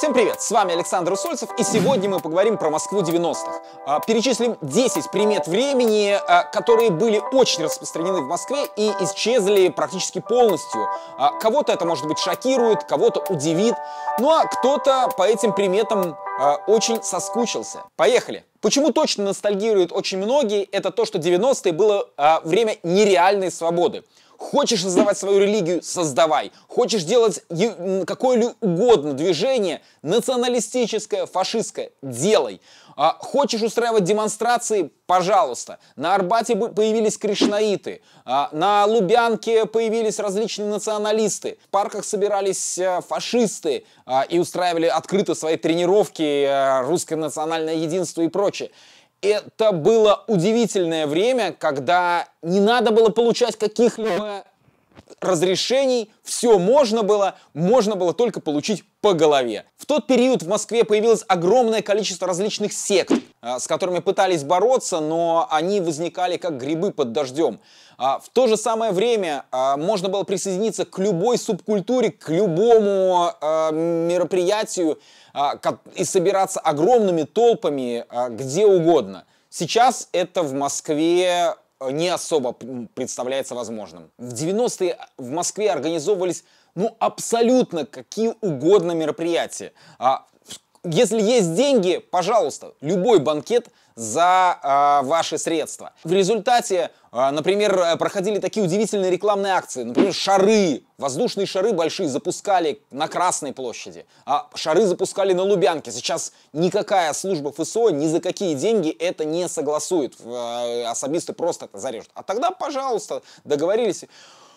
Всем привет, с вами Александр Усольцев, и сегодня мы поговорим про Москву 90-х. А, перечислим 10 примет времени, а, которые были очень распространены в Москве и исчезли практически полностью. А, кого-то это, может быть, шокирует, кого-то удивит, ну а кто-то по этим приметам очень соскучился. Поехали! Почему точно ностальгируют очень многие, это то, что 90-е было время нереальной свободы. Хочешь создавать свою религию – создавай. Хочешь делать какое угодно движение, националистическое, фашистское – делай. А, хочешь устраивать демонстрации – пожалуйста. На Арбате появились кришнаиты, а, на Лубянке появились различные националисты, в парках собирались э, фашисты а, и устраивали открыто свои тренировки, э, русское национальное единство и прочее. Это было удивительное время, когда не надо было получать каких-либо разрешений, все можно было, можно было только получить по голове. В тот период в Москве появилось огромное количество различных сект, а, с которыми пытались бороться, но они возникали как грибы под дождем. А, в то же самое время а, можно было присоединиться к любой субкультуре, к любому мероприятию и собираться огромными толпами где угодно. Сейчас это в Москве не особо представляется возможным. В 90-е в Москве организовывались ну абсолютно какие угодно мероприятия. А если есть деньги, пожалуйста, любой банкет за э, ваши средства. В результате, а, э, например, проходили такие удивительные рекламные акции. Например, шары, воздушные шары большие запускали на Красной площади, а шары запускали на Лубянке. Сейчас никакая служба ФСО ни за какие деньги это не согласует. Э, особисты просто это зарежут. А тогда, пожалуйста, договорились.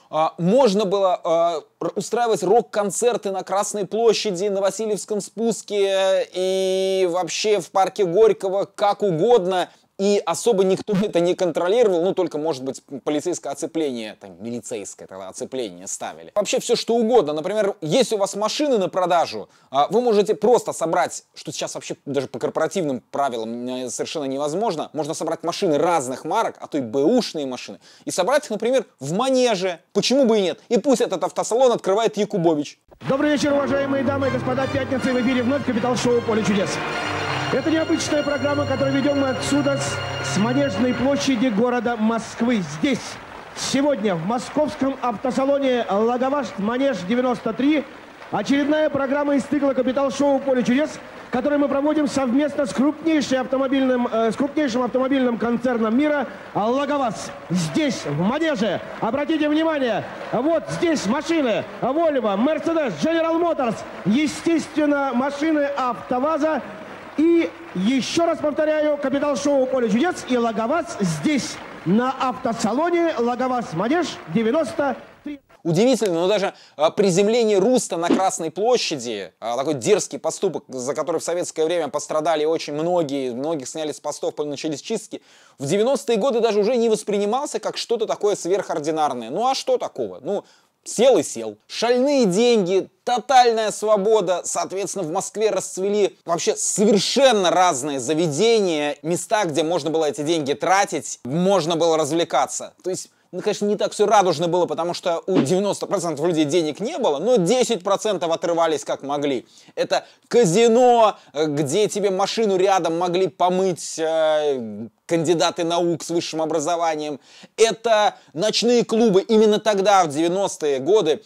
А, можно было а, устраивать рок-концерты на Красной площади, на Васильевском спуске э, и вообще в парке Горького, как угодно – и особо никто это не контролировал, ну только, может быть, полицейское оцепление, там, милицейское тогда оцепление ставили. Вообще все что угодно. Например, если у вас машины на продажу, а, вы можете просто собрать, что сейчас вообще даже по корпоративным правилам э, совершенно невозможно, можно собрать машины разных марок, а то и бэушные машины, и собрать их, например, в манеже. Почему бы и нет? И пусть этот автосалон открывает Якубович. Добрый вечер, уважаемые дамы и господа. Пятница в эфире вновь Капитал Шоу «Поле чудес». Это необычная программа, которую ведем мы отсюда, с, с Манежной площади города Москвы. Здесь, сегодня, в московском автосалоне «Лаговашт Манеж-93» очередная программа из цикла «Капитал-шоу Поле чудес», которую мы проводим совместно с, крупнейшим автомобильным, э, с крупнейшим автомобильным концерном мира «Лаговаз». Здесь, в Манеже, обратите внимание, вот здесь машины «Вольво», «Мерседес», «Дженерал Моторс», естественно, машины «Автоваза», и еще раз повторяю, капитал шоу «Поле чудес» и «Логоваз» здесь, на автосалоне «Логоваз Манеж» 93. Удивительно, но даже а, приземление Руста на Красной площади, а, такой дерзкий поступок, за который в советское время пострадали очень многие, многих сняли с постов, начались чистки, в 90-е годы даже уже не воспринимался как что-то такое сверхординарное. Ну а что такого? Ну, Сел и сел. Шальные деньги, тотальная свобода. Соответственно, в Москве расцвели вообще совершенно разные заведения, места, где можно было эти деньги тратить, можно было развлекаться. То есть ну, конечно, не так все радужно было, потому что у 90% людей денег не было, но 10% отрывались как могли. Это казино, э, где тебе машину рядом могли помыть э, кандидаты наук с высшим образованием. Это ночные клубы. Именно тогда, в 90-е годы,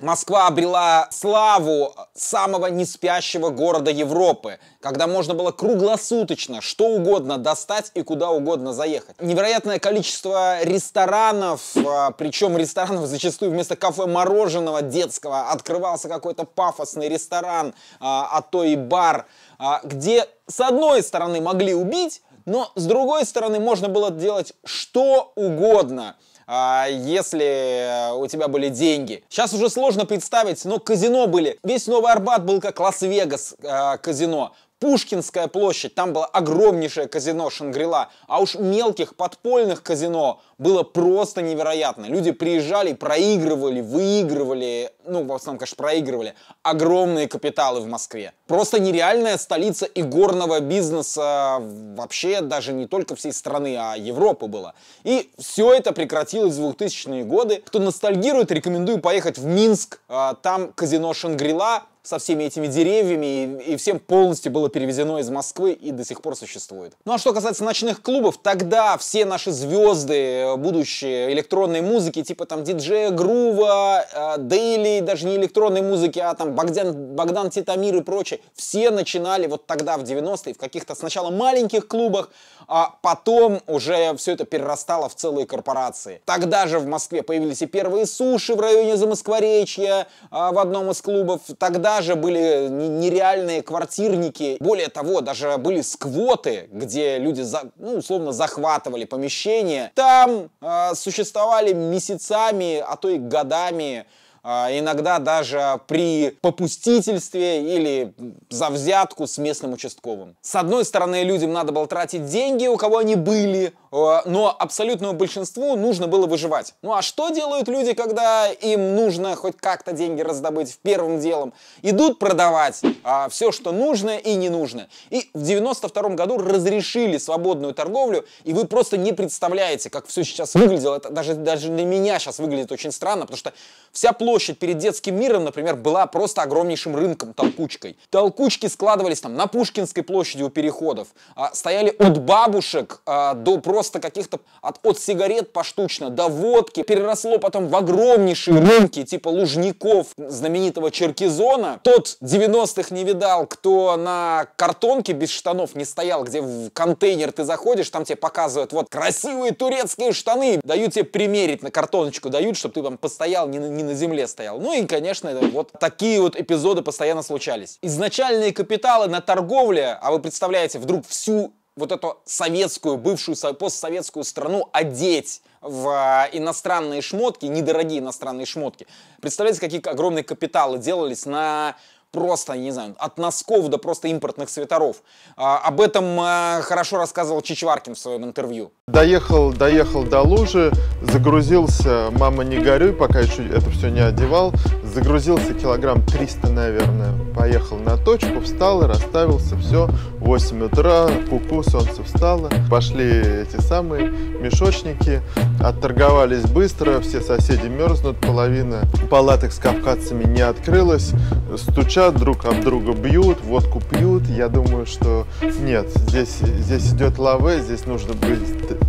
Москва обрела славу самого неспящего города Европы, когда можно было круглосуточно что угодно достать и куда угодно заехать. Невероятное количество ресторанов, а, причем ресторанов зачастую вместо кафе-мороженого детского открывался какой-то пафосный ресторан, а, а то и бар, а, где с одной стороны могли убить, но с другой стороны можно было делать что угодно – а, если э, у тебя были деньги. Сейчас уже сложно представить, но казино были. Весь Новый Арбат был как Лас-Вегас а, казино. Пушкинская площадь, там было огромнейшее казино Шангрила, а уж мелких подпольных казино было просто невероятно. Люди приезжали, проигрывали, выигрывали, ну, в основном, конечно, проигрывали, огромные капиталы в Москве. Просто нереальная столица игорного бизнеса вообще даже не только всей страны, а Европы была. И все это прекратилось в 2000-е годы. Кто ностальгирует, рекомендую поехать в Минск, а, там казино Шангрила, со всеми этими деревьями, и, и всем полностью было перевезено из Москвы и до сих пор существует. Ну а что касается ночных клубов, тогда все наши звезды э, будущие электронной музыки, типа там диджея Грува, э, Дейли, даже не электронной музыки, а там Богдан, Богдан Титамир и прочие, все начинали вот тогда, в 90-е, в каких-то сначала маленьких клубах, а потом уже все это перерастало в целые корпорации. Тогда же в Москве появились и первые суши в районе Замоскворечья, э, в одном из клубов. Тогда Эрмитажа были э, нереальные квартирники. Более того, даже были сквоты, где люди, за, ну, условно, захватывали помещение. Там э, существовали месяцами, а то и годами а, иногда даже при попустительстве или за взятку с местным участковым. С одной стороны, людям надо было тратить деньги, у кого они были, э, но абсолютному большинству нужно было выживать. Ну а что делают люди, когда им нужно хоть как-то деньги раздобыть в первым делом? Идут продавать а, все, что нужно и не нужно. И в 92 году разрешили свободную торговлю, и вы просто не представляете, как все сейчас выглядело. Это даже, даже для меня сейчас выглядит очень странно, потому что вся площадь площадь перед детским миром, например, была просто огромнейшим рынком, толкучкой. Толкучки складывались там на Пушкинской площади у переходов, а стояли от бабушек а, до просто каких-то, от, от сигарет поштучно до водки, переросло потом в огромнейшие рынки, типа Лужников, знаменитого Черкизона. Тот 90-х не видал, кто на картонке без штанов не стоял, где в контейнер ты заходишь, там тебе показывают, вот, красивые турецкие штаны, дают тебе примерить на картоночку, дают, чтобы ты там постоял не на, не на земле голове стоял. Ну и, конечно, вот такие вот эпизоды постоянно случались. Изначальные капиталы на торговле, а вы представляете, вдруг всю вот эту советскую, бывшую постсоветскую страну одеть в а, иностранные шмотки, недорогие иностранные шмотки. Представляете, какие огромные капиталы делались на просто, не знаю, от носков до просто импортных свитеров. А, об этом а, хорошо рассказывал Чичваркин в своем интервью. Доехал, доехал до лужи, загрузился, мама не горюй, пока еще это все не одевал, загрузился килограмм 300, наверное, поехал на точку, встал и расставился, все, 8 утра, куку, -ку, солнце встало, пошли эти самые мешочники, отторговались быстро, все соседи мерзнут, половина палаток с кавказцами не открылась, стучат, друг об друга бьют, водку пьют, я думаю, что нет, здесь, здесь идет лаве, здесь нужно быть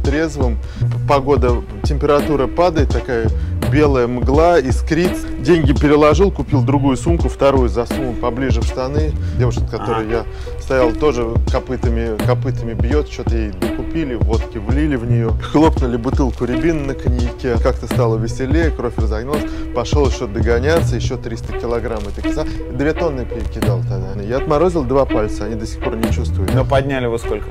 трезвым, погода, температура падает, такая белая мгла, искрит. Деньги переложил, купил другую сумку, вторую засунул поближе в штаны. Девушка, с которой я стоял, тоже копытами, копытами бьет, что-то ей купили, водки влили в нее. Хлопнули бутылку рябин на коньяке, как-то стало веселее, кровь разогналась. Пошел еще догоняться, еще 300 килограмм это киса. Две тонны перекидал тогда. Я отморозил два пальца, они до сих пор не чувствуют. Но подняли вы сколько?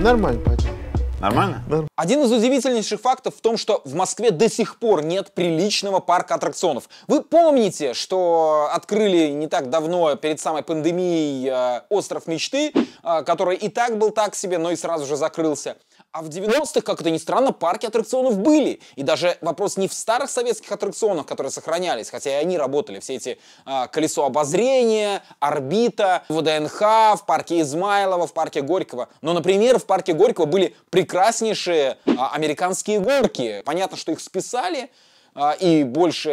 Нормально подняли. Нормально? Да. Один из удивительнейших фактов в том, что в Москве до сих пор нет приличного парка аттракционов. Вы помните, что открыли не так давно, перед самой пандемией, э, остров мечты, э, который и так был так себе, но и сразу же закрылся. А в 90-х, как это ни странно, парки аттракционов были. И даже вопрос не в старых советских аттракционах, которые сохранялись, хотя и они работали, все эти э, колесо обозрения, орбита, ВДНХ, в парке Измайлова, в парке Горького. Но, например, в парке Горького были прекраснейшие э, американские горки. Понятно, что их списали, а, и больше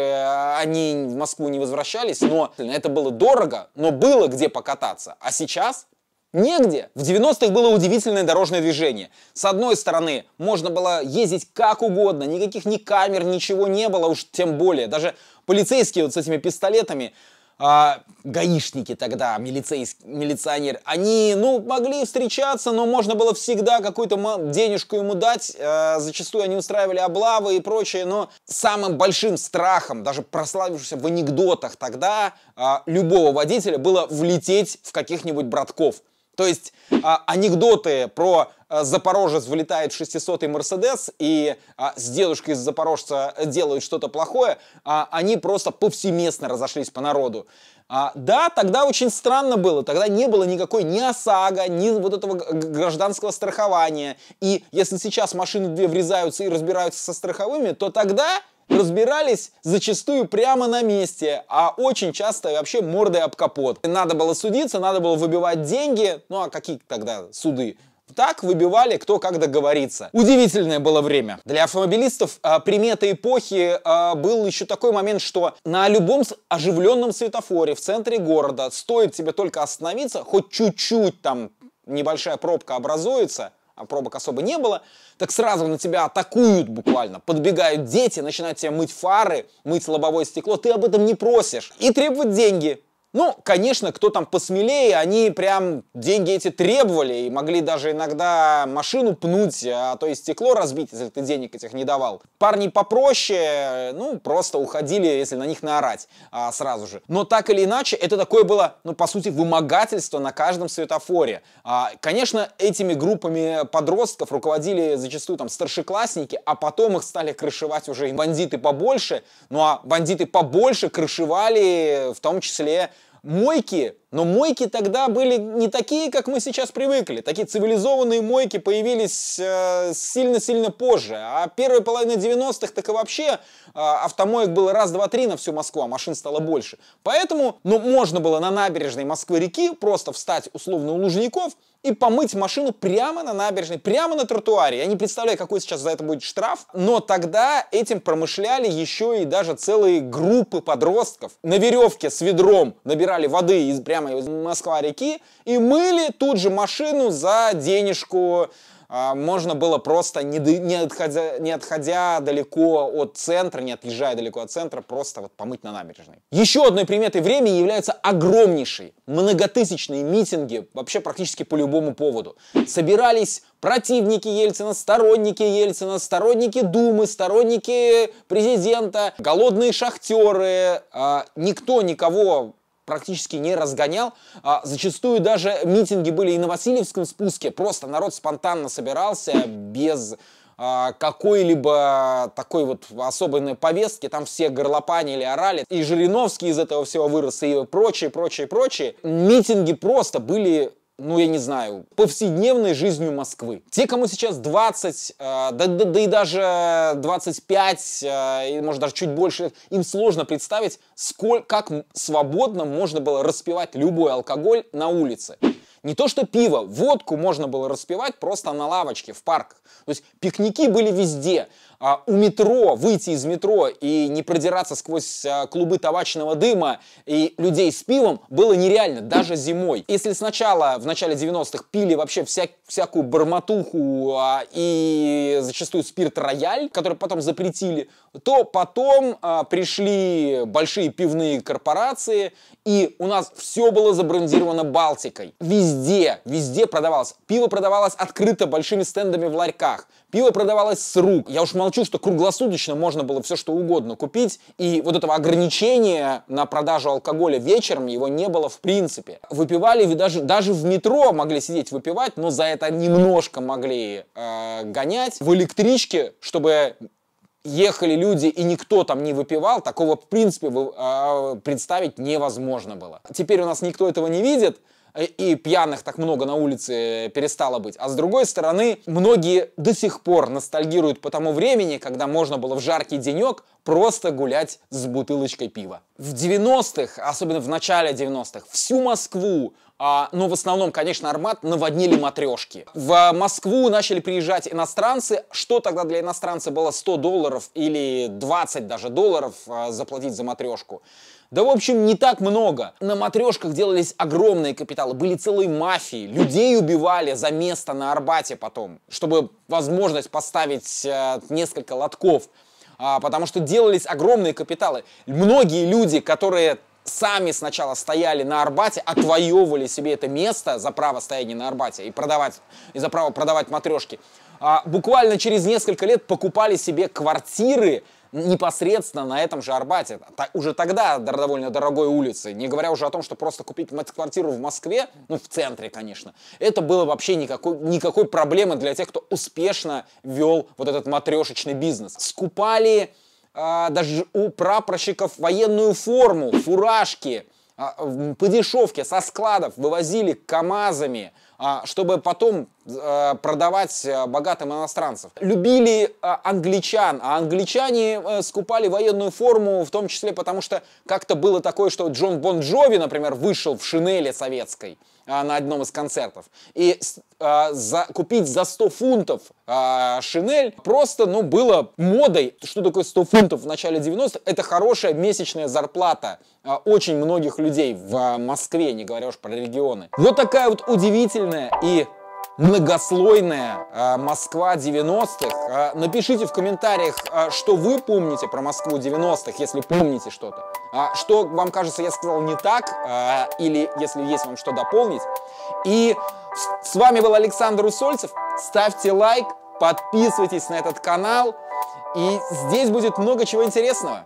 они в Москву не возвращались, но это было дорого, но было где покататься. А сейчас Негде. В 90-х было удивительное дорожное движение. С одной стороны, можно было ездить как угодно, никаких ни камер, ничего не было, уж тем более. Даже полицейские вот с этими пистолетами, а, гаишники тогда, милиционер, они, ну, могли встречаться, но можно было всегда какую-то денежку ему дать. А, зачастую они устраивали облавы и прочее, но самым большим страхом, даже прославившимся в анекдотах тогда, а, любого водителя было влететь в каких-нибудь братков. То есть а, анекдоты про а, Запорожец вылетает в 600-й Мерседес и а, с дедушкой из Запорожца делают что-то плохое, а, они просто повсеместно разошлись по народу. А, да, тогда очень странно было, тогда не было никакой ни ОСАГО, ни вот этого гражданского страхования. И если сейчас машины две врезаются и разбираются со страховыми, то тогда разбирались зачастую прямо на месте, а очень часто вообще мордой об капот. Надо было судиться, надо было выбивать деньги, ну а какие тогда суды? Так выбивали, кто как договорится. Удивительное было время. Для автомобилистов а, примета эпохи а, был еще такой момент, что на любом оживленном светофоре в центре города стоит тебе только остановиться, хоть чуть-чуть там небольшая пробка образуется, а пробок особо не было, так сразу на тебя атакуют буквально. Подбегают дети, начинают тебя мыть фары, мыть лобовое стекло. Ты об этом не просишь. И требовать деньги. Ну, конечно, кто там посмелее, они прям деньги эти требовали и могли даже иногда машину пнуть, а то и стекло разбить, если ты денег этих не давал. Парни попроще, ну, просто уходили, если на них наорать а, сразу же. Но так или иначе, это такое было, ну, по сути, вымогательство на каждом светофоре. А, конечно, этими группами подростков руководили зачастую там старшеклассники, а потом их стали крышевать уже и бандиты побольше. Ну, а бандиты побольше крышевали в том числе мойки, но мойки тогда были не такие, как мы сейчас привыкли. Такие цивилизованные мойки появились э, сильно-сильно э, позже. А первая половина 90-х так и вообще э, автомоек было раз, два, три на всю Москву, а машин стало больше. Поэтому, ну, можно было на набережной Москвы-реки просто встать условно у Лужников, и помыть машину прямо на набережной, прямо на тротуаре. Я не представляю, какой сейчас за это будет штраф, но тогда этим промышляли еще и даже целые группы подростков. На веревке с ведром набирали воды из, прямо из Москва-реки и мыли тут же машину за денежку а, можно было просто, не, не, отходя, не отходя далеко от центра, не отъезжая далеко от центра, просто вот помыть на набережной. Еще одной приметой времени являются огромнейшие многотысячные митинги вообще практически по любому поводу. Собирались противники Ельцина, сторонники Ельцина, сторонники Думы, сторонники президента, голодные шахтеры. А, никто никого практически не разгонял. А, зачастую даже митинги были и на Васильевском спуске, просто народ спонтанно собирался без а, какой-либо такой вот особенной повестки, там все горлопанили, орали, и Жириновский из этого всего вырос, и прочие, прочие, прочие, Митинги просто были ну я не знаю, повседневной жизнью Москвы. Те, кому сейчас 20, э, да, да, да и даже 25, э, и может даже чуть больше, им сложно представить, сколь, как свободно можно было распивать любой алкоголь на улице. Не то что пиво, водку можно было распивать просто на лавочке в парках. То есть пикники были везде. А, у метро, выйти из метро и не продираться сквозь а, клубы табачного дыма и людей с пивом было нереально, даже зимой. Если сначала, в начале 90-х, пили вообще вся, всякую бормотуху а, и зачастую спирт-рояль, который потом запретили, то потом пришли большие пивные корпорации, и у нас все было забрендировано Балтикой. Везде, везде продавалось. Пиво продавалось открыто большими стендами в ларьках. Пиво продавалось с рук. Я уж молчу, что круглосуточно можно было все что угодно купить, и вот этого ограничения на продажу алкоголя вечером его не было в принципе. Выпивали, даже, даже в метро могли сидеть выпивать, но за это немножко могли э, гонять. В электричке, чтобы ехали люди и никто там не выпивал, такого в принципе э, представить невозможно было. Теперь у нас никто этого не видит, Э, и пьяных так много на улице э, перестало быть. А с другой стороны, многие до сих пор ностальгируют по тому времени, когда можно было в жаркий денек просто гулять с бутылочкой пива. В 90-х, особенно в начале 90-х, всю Москву, а, ну, в основном, конечно, Армат, наводнили матрешки. В Москву начали приезжать иностранцы. Что тогда для иностранца было 100 долларов или 20 даже долларов а, заплатить за матрешку? Да, в общем, не так много. На матрешках делались огромные капиталы, были целые мафии, людей убивали за место на Арбате потом, чтобы возможность поставить э, несколько лотков, а, потому что делались огромные капиталы. Многие люди, которые сами сначала стояли на Арбате, отвоевывали себе это место за право стояния на Арбате и продавать, и за право продавать матрешки. А, буквально через несколько лет покупали себе квартиры непосредственно на этом же Арбате. Уже тогда довольно дорогой улице, не говоря уже о том, что просто купить квартиру в Москве, ну в центре, конечно, это было вообще никакой, никакой проблемы для тех, кто успешно вел вот этот матрешечный бизнес. Скупали а, даже у прапорщиков военную форму, фуражки, а, по дешевке, со складов, вывозили КАМАЗами, а чтобы потом э, продавать э, богатым иностранцев. Любили э, англичан, а англичане скупали военную форму, в том числе потому, что как-то было такое, что Джон Бон Джови, например, вышел в шинели советской. А, на одном из концертов. И э, за, купить за 100 фунтов э, шинель просто, ну, было модой. Что такое 100 фунтов в начале 90-х? Это хорошая месячная зарплата э, очень многих людей в Москве, не говоря уж про регионы. Вот такая вот удивительная и многослойная э, Москва 90-х. Э, а, напишите в комментариях, э, что вы помните про Москву 90-х, если помните что-то. Э, что вам кажется, я сказал не так, э, или если есть вам что дополнить. И с вами был Александр Усольцев. Ставьте лайк, подписывайтесь на этот канал. И здесь будет много чего интересного.